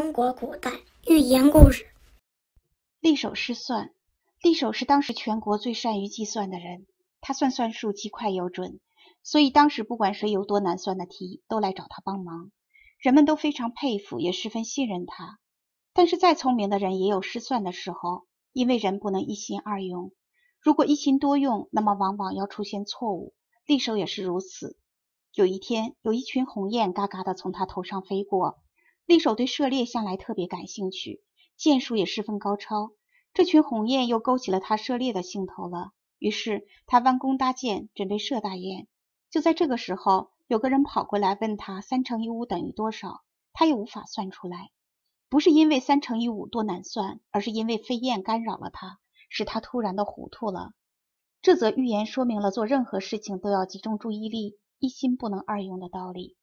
中国古代寓言故事。利手失算。利手是当时全国最善于计算的人，他算算术既快又准，所以当时不管谁有多难算的题，都来找他帮忙。人们都非常佩服，也十分信任他。但是再聪明的人也有失算的时候，因为人不能一心二用。如果一心多用，那么往往要出现错误。利手也是如此。有一天，有一群鸿雁嘎嘎的从他头上飞过。猎手对射猎向来特别感兴趣，箭术也十分高超。这群鸿雁又勾起了他射猎的兴头了，于是他弯弓搭箭，准备射大雁。就在这个时候，有个人跑过来问他“三乘以五等于多少”，他也无法算出来。不是因为三乘以五多难算，而是因为飞燕干扰了他，使他突然的糊涂了。这则寓言说明了做任何事情都要集中注意力，一心不能二用的道理。